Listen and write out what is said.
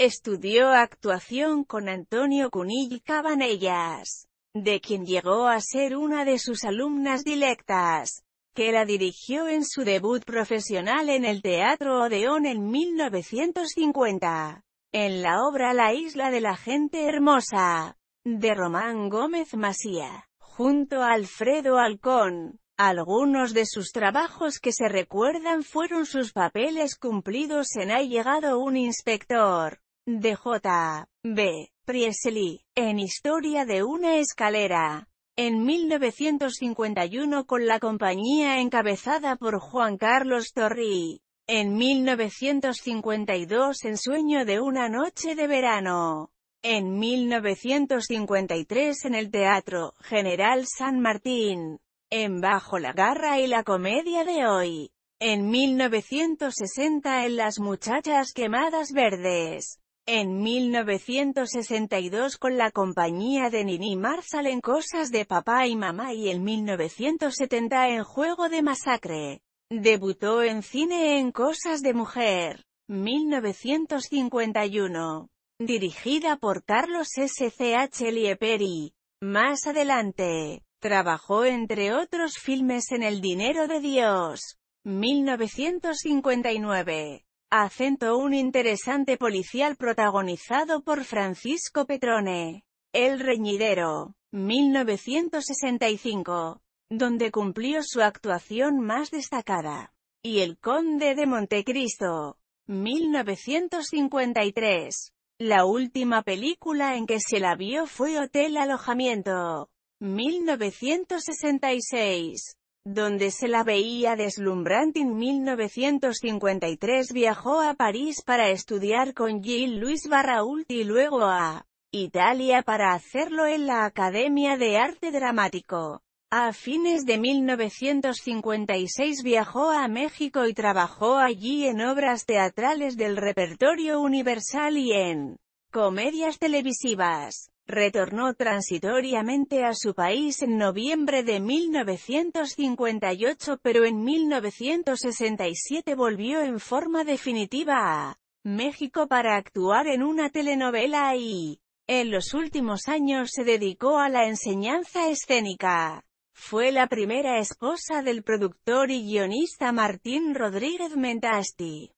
Estudió actuación con Antonio Cunill Cabanellas, de quien llegó a ser una de sus alumnas directas, que la dirigió en su debut profesional en el Teatro Odeón en 1950, en la obra La isla de la gente hermosa, de Román Gómez Masía, junto a Alfredo Alcón. Algunos de sus trabajos que se recuerdan fueron sus papeles cumplidos en Ha llegado un inspector, de J. B. Priestley, en Historia de una escalera. En 1951 con la compañía encabezada por Juan Carlos Torri. En 1952 en Sueño de una noche de verano. En 1953 en el Teatro General San Martín. En Bajo la garra y la comedia de hoy. En 1960 en Las muchachas quemadas verdes. En 1962 con la compañía de Nini Marsal en Cosas de Papá y Mamá y en 1970 en Juego de Masacre. Debutó en cine en Cosas de Mujer, 1951, dirigida por Carlos S. C. H. Lieperi. Más adelante, trabajó entre otros filmes en El Dinero de Dios, 1959. Acento un interesante policial protagonizado por Francisco Petrone. El Reñidero, 1965, donde cumplió su actuación más destacada. Y El Conde de Montecristo, 1953. La última película en que se la vio fue Hotel Alojamiento, 1966 donde se la veía deslumbrante. En 1953 viajó a París para estudiar con Gilles-Louis Barrault y luego a Italia para hacerlo en la Academia de Arte Dramático. A fines de 1956 viajó a México y trabajó allí en obras teatrales del repertorio universal y en comedias televisivas. Retornó transitoriamente a su país en noviembre de 1958 pero en 1967 volvió en forma definitiva a México para actuar en una telenovela y, en los últimos años se dedicó a la enseñanza escénica. Fue la primera esposa del productor y guionista Martín Rodríguez Mentasti.